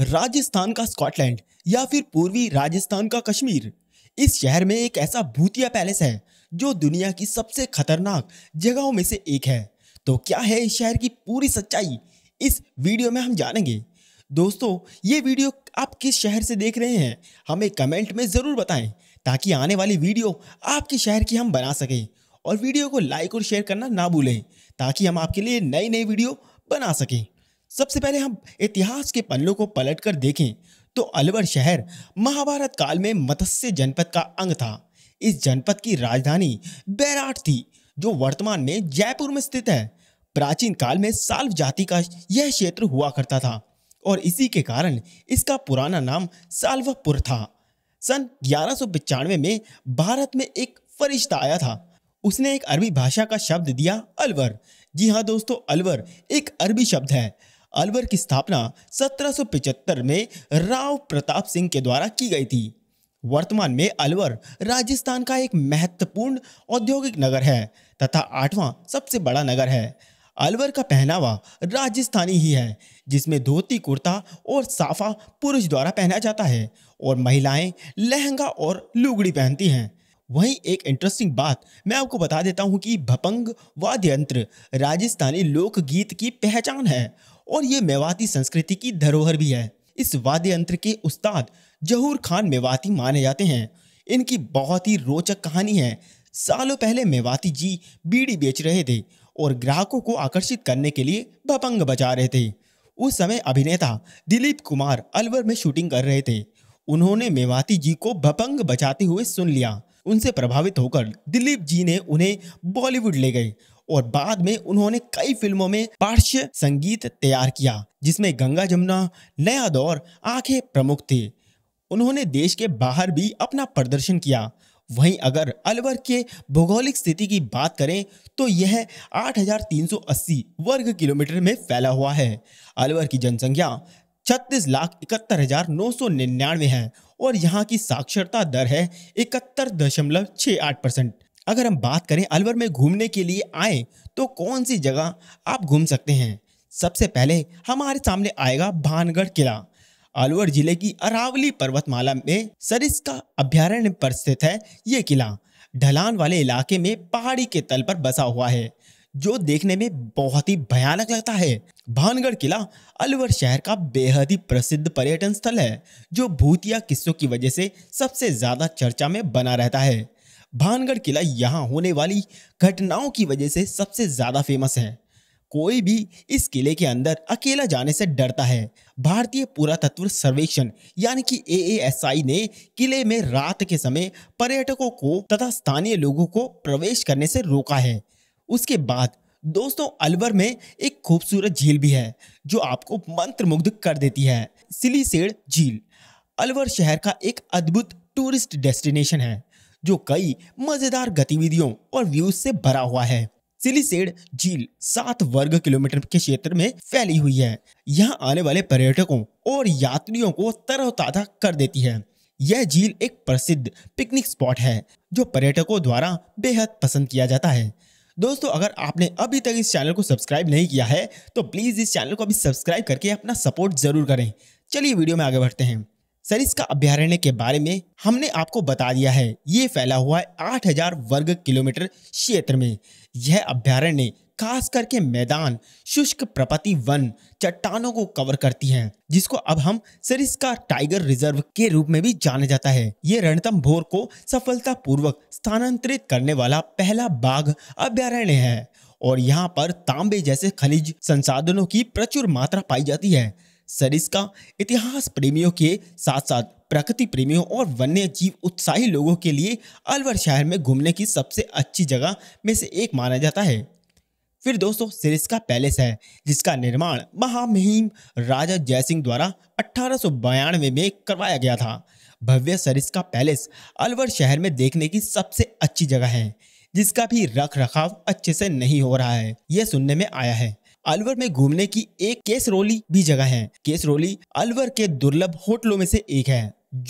राजस्थान का स्कॉटलैंड या फिर पूर्वी राजस्थान का कश्मीर इस शहर में एक ऐसा भूतिया पैलेस है जो दुनिया की सबसे खतरनाक जगहों में से एक है तो क्या है इस शहर की पूरी सच्चाई इस वीडियो में हम जानेंगे दोस्तों ये वीडियो आप किस शहर से देख रहे हैं हमें कमेंट में ज़रूर बताएं ताकि आने वाली वीडियो आपके शहर की हम बना सकें और वीडियो को लाइक और शेयर करना ना भूलें ताकि हम आपके लिए नई नई वीडियो बना सकें सबसे पहले हम इतिहास के पन्नों को पलटकर देखें तो अलवर शहर महाभारत काल में मत्स्य जनपद का अंग था इस जनपद की राजधानी बैराट थी जो वर्तमान में जयपुर में स्थित है प्राचीन काल में साल्व जाति का यह क्षेत्र हुआ करता था और इसी के कारण इसका पुराना नाम साल्वपुर था सन ग्यारह में भारत में एक फरिश्ता आया था उसने एक अरबी भाषा का शब्द दिया अलवर जी हाँ दोस्तों अलवर एक अरबी शब्द है अलवर की स्थापना 1775 में राव प्रताप सिंह के द्वारा की गई थी वर्तमान में अलवर राजस्थान का एक महत्वपूर्ण औद्योगिक नगर है तथा आठवां सबसे बड़ा नगर है अलवर का पहनावा राजस्थानी ही है जिसमें धोती कुर्ता और साफा पुरुष द्वारा पहना जाता है और महिलाएं लहंगा और लुगड़ी पहनती हैं वहीं एक इंटरेस्टिंग बात मैं आपको बता देता हूं कि भपंग वाद्य यंत्र राजस्थानी लोकगीत की पहचान है और ये मेवाती संस्कृति की धरोहर भी है इस वाद्य यंत्र के उस्ताद जहूर खान मेवाती माने जाते हैं इनकी बहुत ही रोचक कहानी है सालों पहले मेवाती जी बीड़ी बेच रहे थे और ग्राहकों को आकर्षित करने के लिए भपंग बजा रहे थे उस समय अभिनेता दिलीप कुमार अलवर में शूटिंग कर रहे थे उन्होंने मेवाती जी को भपंग बजाते हुए सुन लिया उनसे प्रभावित होकर दिलीप जी ने उन्हें बॉलीवुड ले गए और बाद में उन्होंने कई फिल्मों में पार्श्व संगीत तैयार किया जिसमें गंगा जमुना नया दौर आंखें प्रमुख थे उन्होंने देश के बाहर भी अपना प्रदर्शन किया वहीं अगर अलवर के भौगोलिक स्थिति की बात करें तो यह 8,380 वर्ग किलोमीटर में फैला हुआ है अलवर की जनसंख्या छत्तीस लाख इकहत्तर हजार नौ सौ निन्यानवे है और यहाँ की साक्षरता दर है इकहत्तर दशमलव छः आठ परसेंट अगर हम बात करें अलवर में घूमने के लिए आए तो कौन सी जगह आप घूम सकते हैं सबसे पहले हमारे सामने आएगा भानगढ़ किला अलवर जिले की अरावली पर्वतमाला में सरिस का अभ्यारण्य पर स्थित है ये किला ढलान वाले इलाके में पहाड़ी के तल पर बसा हुआ है जो देखने में बहुत ही भयानक लगता है भानगढ़ किला अलवर शहर का बेहद ही प्रसिद्ध पर्यटन स्थल है जो भूतिया किस्सों की वजह से सबसे ज़्यादा चर्चा में बना रहता है भानगढ़ किला यहाँ होने वाली घटनाओं की वजह से सबसे ज़्यादा फेमस है कोई भी इस किले के अंदर अकेला जाने से डरता है भारतीय पुरातत्व सर्वेक्षण यानी कि ए ने किले में रात के समय पर्यटकों को तथा स्थानीय लोगों को प्रवेश करने से रोका है उसके बाद दोस्तों अलवर में एक खूबसूरत झील भी है जो आपको मंत्रमुग्ध कर देती है सिलीसेड़ झील अलवर शहर का एक अद्भुत टूरिस्ट डेस्टिनेशन है जो कई मजेदार गतिविधियों और व्यूज से भरा हुआ है सिलीसेड़ झील सात वर्ग किलोमीटर के क्षेत्र में फैली हुई है यहाँ आने वाले पर्यटकों और यात्रियों को तरोताजा कर देती है यह झील एक प्रसिद्ध पिकनिक स्पॉट है जो पर्यटकों द्वारा बेहद पसंद किया जाता है दोस्तों अगर आपने अभी तक इस चैनल को सब्सक्राइब नहीं किया है तो प्लीज़ इस चैनल को अभी सब्सक्राइब करके अपना सपोर्ट जरूर करें चलिए वीडियो में आगे बढ़ते हैं सरिस का अभ्यारण्य के बारे में हमने आपको बता दिया है ये फैला हुआ है 8000 वर्ग किलोमीटर क्षेत्र में यह अभ्यारण्य खास करके मैदान शुष्क प्रपति वन चट्टानों को कवर करती हैं, जिसको अब हम सरिस्का टाइगर रिजर्व के रूप में भी जाना जाता है ये रणतम भोर को पूर्वक स्थानांतरित करने वाला पहला बाघ अभ्यारण्य है और यहाँ पर तांबे जैसे खनिज संसाधनों की प्रचुर मात्रा पाई जाती है सरिस्का इतिहास प्रेमियों के साथ साथ प्रकृति प्रेमियों और वन्य जीव उत्साही लोगों के लिए अलवर शहर में घूमने की सबसे अच्छी जगह में से एक माना जाता है फिर दोस्तों सिरिस्का पैलेस है जिसका निर्माण महामहिम राजा जयसिंह द्वारा अठारह में करवाया गया था भव्य सरिस्का पैलेस अलवर शहर में देखने की सबसे अच्छी जगह है जिसका भी रख रखाव अच्छे से नहीं हो रहा है यह सुनने में आया है अलवर में घूमने की एक केसरोली भी जगह है केसरोली अलवर के दुर्लभ होटलों में से एक है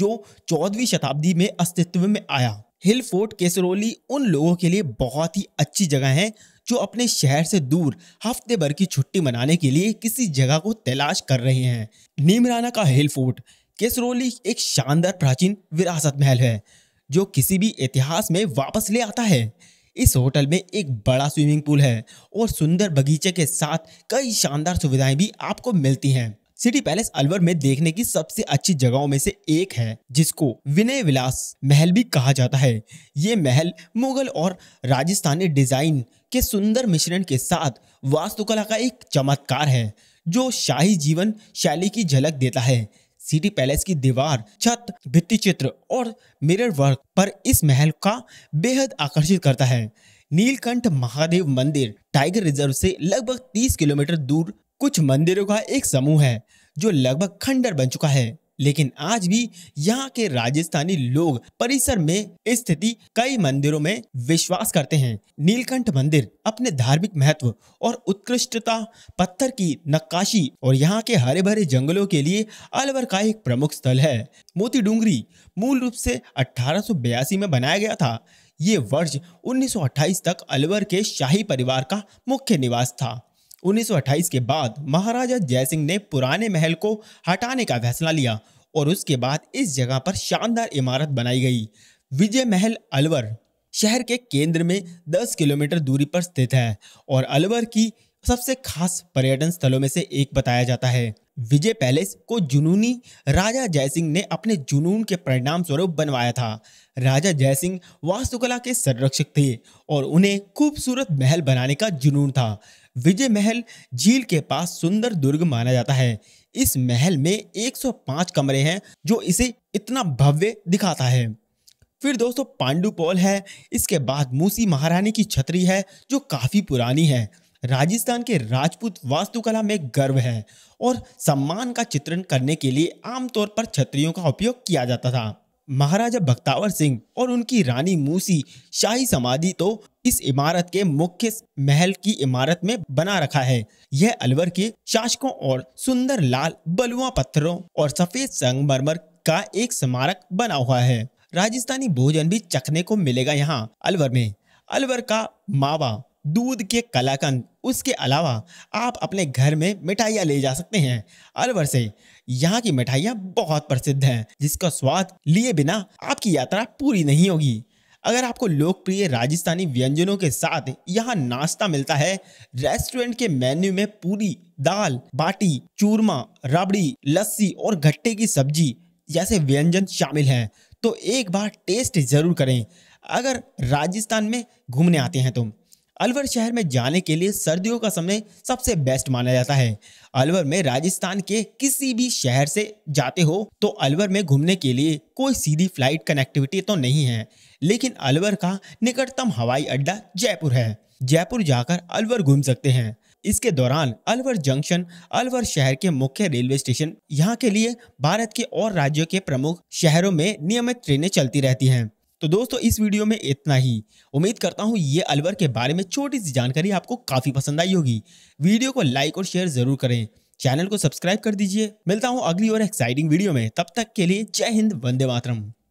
जो चौदहवीं शताब्दी में अस्तित्व में आया हिल फोर्ट केसरोली उन लोगों के लिए बहुत ही अच्छी जगह है जो अपने शहर से दूर हफ्ते भर की छुट्टी मनाने के लिए किसी जगह को तलाश कर रहे हैं नीमराना का हिल फोर्ट केसरोली एक शानदार प्राचीन विरासत महल है जो किसी भी इतिहास में वापस ले आता है इस होटल में एक बड़ा स्विमिंग पूल है और सुंदर बगीचे के साथ कई शानदार सुविधाएं भी आपको मिलती हैं सिटी पैलेस अलवर में देखने की सबसे अच्छी जगहों में से एक है जिसको विनय विलास महल भी कहा जाता है ये महल मुगल और राजस्थानी डिजाइन के सुंदर मिश्रण के साथ वास्तुकला का एक चमत्कार है जो शाही जीवन शैली की झलक देता है सिटी पैलेस की दीवार छत भित्ति चित्र और मिरर वर्क पर इस महल का बेहद आकर्षित करता है नीलकंठ महादेव मंदिर टाइगर रिजर्व से लगभग 30 किलोमीटर दूर कुछ मंदिरों का एक समूह है जो लगभग खंडर बन चुका है लेकिन आज भी यहाँ के राजस्थानी लोग परिसर में स्थिति कई मंदिरों में विश्वास करते हैं नीलकंठ मंदिर अपने धार्मिक महत्व और उत्कृष्टता पत्थर की नक्काशी और यहाँ के हरे भरे जंगलों के लिए अलवर का एक प्रमुख स्थल है मोती डूंगरी मूल रूप से अठारह में बनाया गया था ये वर्ष 1928 तक अलवर के शाही परिवार का मुख्य निवास था 1928 के बाद महाराजा जयसिंह ने पुराने महल को हटाने का फैसला लिया और उसके बाद इस जगह पर शानदार इमारत बनाई गई विजय महल अलवर शहर के केंद्र में 10 किलोमीटर दूरी पर स्थित है और अलवर की सबसे खास पर्यटन स्थलों में से एक बताया जाता है विजय पैलेस को जुनूनी राजा जयसिंह ने अपने जुनून के परिणाम स्वरूप बनवाया था राजा जयसिंह वास्तुकला के संरक्षक थे और उन्हें खूबसूरत महल बनाने का जुनून था विजय महल झील के पास सुंदर दुर्ग माना जाता है इस महल में 105 कमरे हैं जो इसे इतना भव्य दिखाता है फिर दोस्तों पांडु पॉल है इसके बाद मूसी महारानी की छतरी है जो काफ़ी पुरानी है राजस्थान के राजपूत वास्तुकला में गर्व है और सम्मान का चित्रण करने के लिए आमतौर पर छतरियों का उपयोग किया जाता था महाराजा भक्तावर सिंह और उनकी रानी मूसी शाही समाधि तो इस इमारत के मुख्य महल की इमारत में बना रखा है यह अलवर के शासकों और सुंदर लाल बलुआ पत्थरों और सफेद संगमरमर का एक स्मारक बना हुआ है राजस्थानी भोजन भी चखने को मिलेगा यहाँ अलवर में अलवर का मावा दूध के कलाकंद उसके अलावा आप अपने घर में मिठाइयाँ ले जा सकते हैं अलवर से यहाँ की मिठाइयाँ बहुत प्रसिद्ध हैं जिसका स्वाद लिए बिना आपकी यात्रा पूरी नहीं होगी अगर आपको लोकप्रिय राजस्थानी व्यंजनों के साथ यहाँ नाश्ता मिलता है रेस्टोरेंट के मेन्यू में पूरी दाल बाटी चूरमा रबड़ी लस्सी और घट्टे की सब्जी जैसे व्यंजन शामिल हैं तो एक बार टेस्ट जरूर करें अगर राजस्थान में घूमने आते हैं तुम तो। अलवर शहर में जाने के लिए सर्दियों का समय सबसे बेस्ट माना जाता है अलवर में राजस्थान के किसी भी शहर से जाते हो तो अलवर में घूमने के लिए कोई सीधी फ्लाइट कनेक्टिविटी तो नहीं है लेकिन अलवर का निकटतम हवाई अड्डा जयपुर है जयपुर जाकर अलवर घूम सकते हैं इसके दौरान अलवर जंक्शन अलवर शहर के मुख्य रेलवे स्टेशन यहाँ के लिए भारत के और राज्यों के प्रमुख शहरों में नियमित ट्रेनें चलती रहती हैं तो दोस्तों इस वीडियो में इतना ही उम्मीद करता हूँ ये अलवर के बारे में छोटी सी जानकारी आपको काफ़ी पसंद आई होगी वीडियो को लाइक और शेयर ज़रूर करें चैनल को सब्सक्राइब कर दीजिए मिलता हूँ अगली और एक्साइटिंग वीडियो में तब तक के लिए जय हिंद वंदे मातरम